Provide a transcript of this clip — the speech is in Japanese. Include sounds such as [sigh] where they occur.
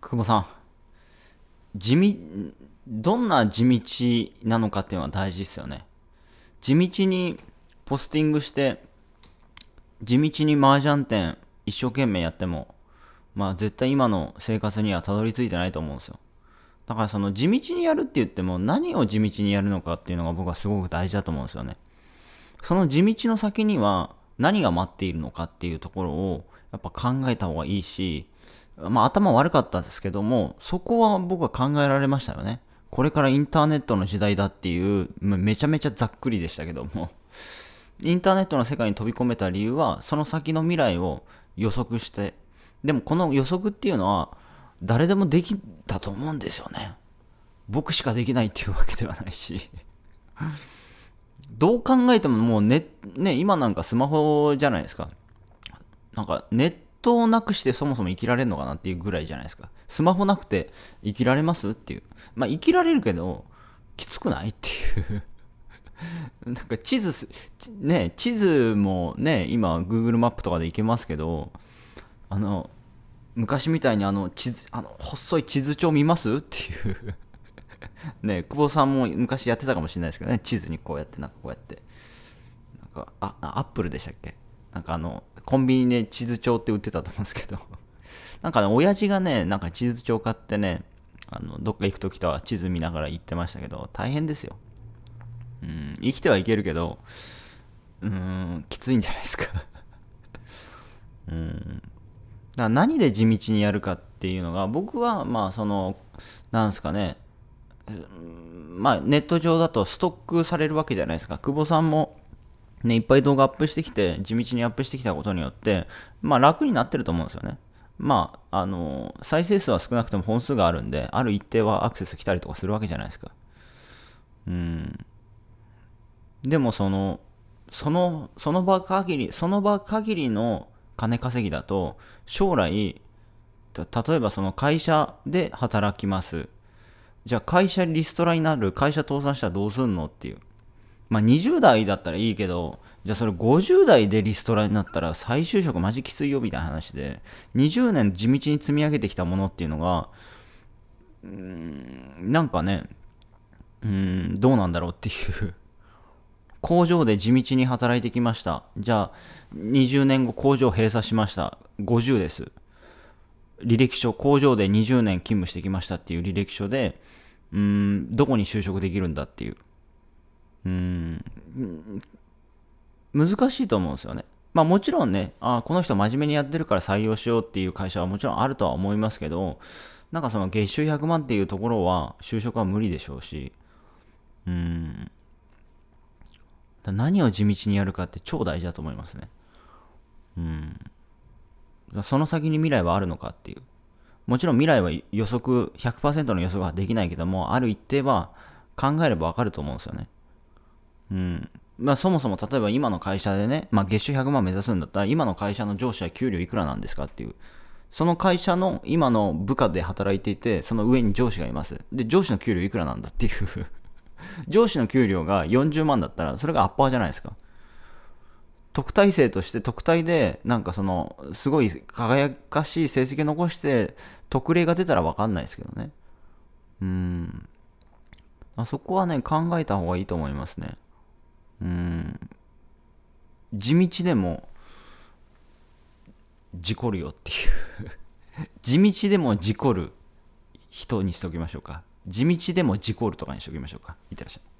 久保さん、地味、どんな地道なのかっていうのは大事ですよね。地道にポスティングして、地道に麻雀店一生懸命やっても、まあ絶対今の生活にはたどり着いてないと思うんですよ。だからその地道にやるって言っても何を地道にやるのかっていうのが僕はすごく大事だと思うんですよね。その地道の先には何が待っているのかっていうところをやっぱ考えた方がいいし、まあ頭悪かったですけども、そこは僕は考えられましたよね。これからインターネットの時代だっていう、めちゃめちゃざっくりでしたけども、インターネットの世界に飛び込めた理由は、その先の未来を予測して、でもこの予測っていうのは、誰でもできたと思うんですよね。僕しかできないっていうわけではないし [laughs] どう考えてももうね、ね、今なんかスマホじゃないですか。なんかネッ当なくしてそもそも生きられるのかなっていうぐらいじゃないですか。スマホなくて生きられますっていう。まあ生きられるけど、きつくないっていう [laughs] なんか地図、ね、地図もね、今 Google マップとかで行けますけど、あの、昔みたいにあの地図、あの、細い地図帳見ますっていう [laughs] ね、久保さんも昔やってたかもしれないですけどね、地図にこうやって、なんかこうやって。なんか、あ、アップルでしたっけなんかあの、コンビニで、地図帳って売ってたと思うんですけど [laughs] なんかね、親父がね、なんか地図帳買ってね、あの、どっか行くときとは地図見ながら行ってましたけど、大変ですよ。うん、生きてはいけるけど、うん、きついんじゃないですか [laughs] うん。だ何で地道にやるかっていうのが、僕は、まあ、その、なんですかね、まあ、ネット上だとストックされるわけじゃないですか。久保さんも、ね、いっぱい動画アップしてきて、地道にアップしてきたことによって、まあ楽になってると思うんですよね。まあ、あの、再生数は少なくても本数があるんで、ある一定はアクセス来たりとかするわけじゃないですか。うん。でもその、その、その場限り、その場限りの金稼ぎだと、将来、例えばその会社で働きます。じゃあ会社リストラになる、会社倒産したらどうすんのっていう。まあ、20代だったらいいけど、じゃあそれ50代でリストラになったら再就職マジきついよみたいな話で、20年地道に積み上げてきたものっていうのが、うーん、なんかね、うーん、どうなんだろうっていう工場で地道に働いてきました。じゃあ、20年後工場閉鎖しました。50です。履歴書、工場で20年勤務してきましたっていう履歴書で、うーん、どこに就職できるんだっていう。うん難しいと思うんですよね。まあもちろんね、あこの人真面目にやってるから採用しようっていう会社はもちろんあるとは思いますけど、なんかその月収100万っていうところは就職は無理でしょうし、うん。何を地道にやるかって超大事だと思いますね。うん。その先に未来はあるのかっていう。もちろん未来は予測、100%の予測はできないけども、ある一定は考えればわかると思うんですよね。うん。まあ、そもそも例えば今の会社でね、まあ、月収100万目指すんだったら、今の会社の上司は給料いくらなんですかっていう。その会社の今の部下で働いていて、その上に上司がいます。で、上司の給料いくらなんだっていう [laughs] 上司の給料が40万だったら、それがアッパーじゃないですか。特待生として特待でなんかそのすごい輝かしい成績残して特例が出たら分かんないですけどねうんあそこはね考えた方がいいと思いますねうん地道でも事故るよっていう地道でも事故る人にしておきましょうか地道でも事故るとかにしておきましょうかいってらっしゃい